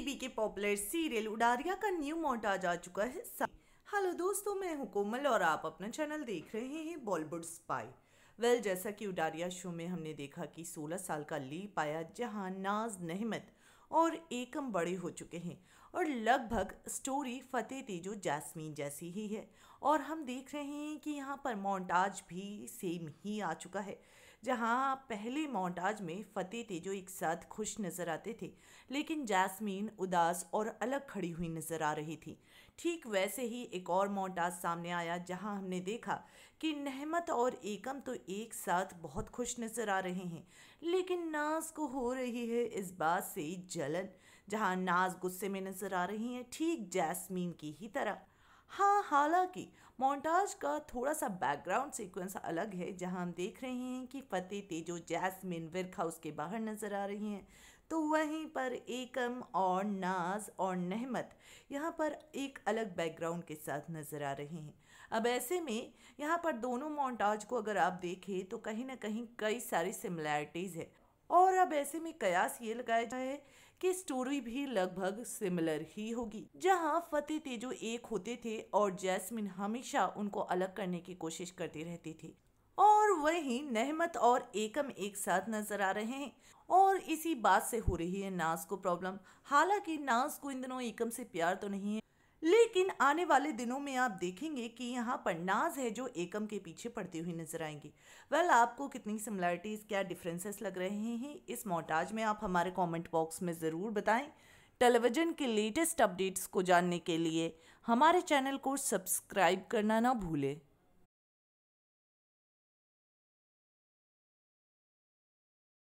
TV के popular serial Udaariyan का new montage आ चुका है हेलो दोस्तों मैं हूं कोमल और आप अपना चैनल देख रहे हैं बॉलीवुड स्पाई वेल जैसा कि उडारिया शो में हमने देखा कि 16 साल का ली पाया जहां नाज नहमत और एकम बड़े हो चुके हैं और लगभग स्टोरी फ़तेह तेजो जासमीन जैसी ही है और हम देख रहे हैं कि यहाँ पर मोन्टाज भी सेम ही आ चुका है जहाँ पहले मोन्टाज में फ़तेह तेजो एक साथ खुश नज़र आते थे लेकिन जैस्मीन उदास और अलग खड़ी हुई नज़र आ रही थी ठीक वैसे ही एक और मोन्टाज सामने आया जहाँ हमने देखा कि नहमत और एकम तो एक साथ बहुत खुश नज़र आ रहे हैं लेकिन नाज को हो रही है इस बात से जलन जहां नाज गुस्से में नजर आ रही हैं ठीक जैस्मीन की ही तरह हाँ हालांकि मोन्टाज का थोड़ा सा बैकग्राउंड सीक्वेंस अलग है जहां हम देख रहे हैं कि फ़तेह तेजो जैस्मिन विर्क हाउस के बाहर नज़र आ रही हैं तो वहीं पर एकम और नाज और नहमत यहाँ पर एक अलग बैकग्राउंड के साथ नज़र आ रहे हैं अब ऐसे में यहाँ पर दोनों मोन्टाज को अगर आप देखें तो कहीं ना कहीं कई सारी सिमिलैरिटीज़ है और अब ऐसे में कयास ये लगाया जाए कि स्टोरी भी लगभग सिमिलर ही होगी जहां फतेह तेजो एक होते थे और जैस्मिन हमेशा उनको अलग करने की कोशिश करती रहती थी और वहीं नहमत और एकम एक साथ नजर आ रहे हैं और इसी बात से हो रही है नाज को प्रॉब्लम हालांकि नाज को इन दिनों एकम से प्यार तो नहीं है लेकिन आने वाले दिनों में आप देखेंगे कि यहाँ पर नाज है जो एकम के पीछे पड़ती हुई नजर आएंगी वेल well, आपको कितनी सिमिलरिटीज़ क्या डिफरेंसेस लग रहे हैं इस मोटाज में आप हमारे कमेंट बॉक्स में ज़रूर बताएं टेलीविज़न के लेटेस्ट अपडेट्स को जानने के लिए हमारे चैनल को सब्सक्राइब करना ना भूलें